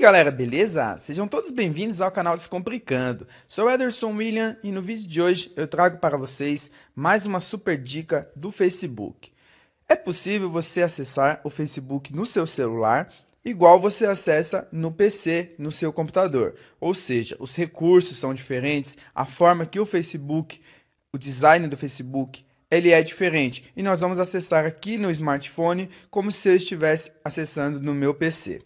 galera, beleza? Sejam todos bem-vindos ao canal Descomplicando. Sou Ederson William e no vídeo de hoje eu trago para vocês mais uma super dica do Facebook. É possível você acessar o Facebook no seu celular igual você acessa no PC, no seu computador. Ou seja, os recursos são diferentes, a forma que o Facebook, o design do Facebook ele é diferente e nós vamos acessar aqui no smartphone como se eu estivesse acessando no meu PC.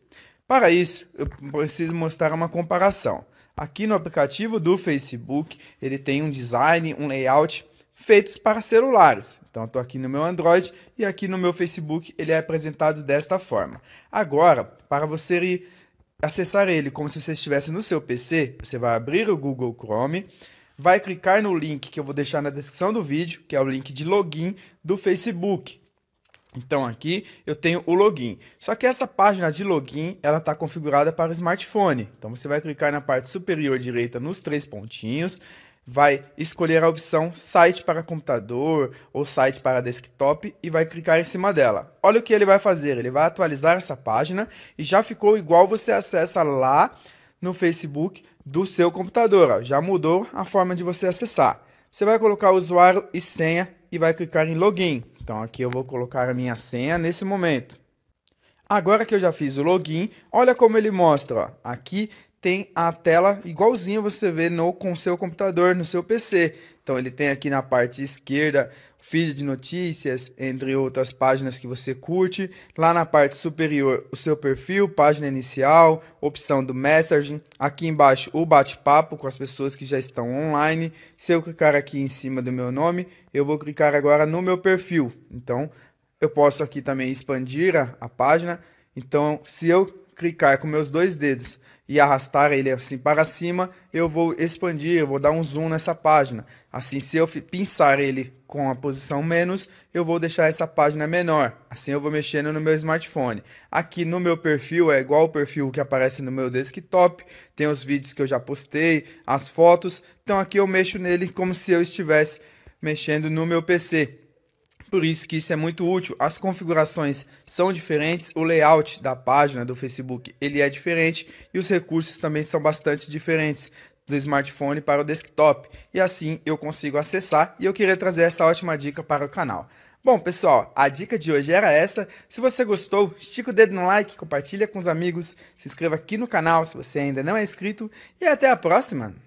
Para isso, eu preciso mostrar uma comparação. Aqui no aplicativo do Facebook, ele tem um design, um layout feitos para celulares. Então, estou aqui no meu Android e aqui no meu Facebook ele é apresentado desta forma. Agora, para você ir acessar ele como se você estivesse no seu PC, você vai abrir o Google Chrome, vai clicar no link que eu vou deixar na descrição do vídeo, que é o link de login do Facebook. Então aqui eu tenho o login. Só que essa página de login, ela está configurada para o smartphone. Então você vai clicar na parte superior direita nos três pontinhos, vai escolher a opção site para computador ou site para desktop e vai clicar em cima dela. Olha o que ele vai fazer, ele vai atualizar essa página e já ficou igual você acessa lá no Facebook do seu computador. Ó. Já mudou a forma de você acessar. Você vai colocar o usuário e senha e vai clicar em login. Então aqui eu vou colocar a minha senha nesse momento. Agora que eu já fiz o login, olha como ele mostra. Ó. Aqui tem a tela igualzinho você vê no com seu computador, no seu PC. Então ele tem aqui na parte esquerda feed de notícias, entre outras páginas que você curte. Lá na parte superior, o seu perfil, página inicial, opção do messaging. Aqui embaixo, o bate-papo com as pessoas que já estão online. Se eu clicar aqui em cima do meu nome, eu vou clicar agora no meu perfil. Então, eu posso aqui também expandir a, a página. Então, se eu clicar com meus dois dedos e arrastar ele assim para cima, eu vou expandir, eu vou dar um zoom nessa página. Assim, se eu pinçar ele com a posição menos, eu vou deixar essa página menor. Assim eu vou mexendo no meu smartphone. Aqui no meu perfil é igual o perfil que aparece no meu desktop, tem os vídeos que eu já postei, as fotos. Então aqui eu mexo nele como se eu estivesse mexendo no meu PC. Por isso que isso é muito útil. As configurações são diferentes, o layout da página do Facebook ele é diferente e os recursos também são bastante diferentes do smartphone para o desktop. E assim eu consigo acessar e eu queria trazer essa ótima dica para o canal. Bom, pessoal, a dica de hoje era essa. Se você gostou, estica o dedo no like, compartilha com os amigos, se inscreva aqui no canal se você ainda não é inscrito e até a próxima.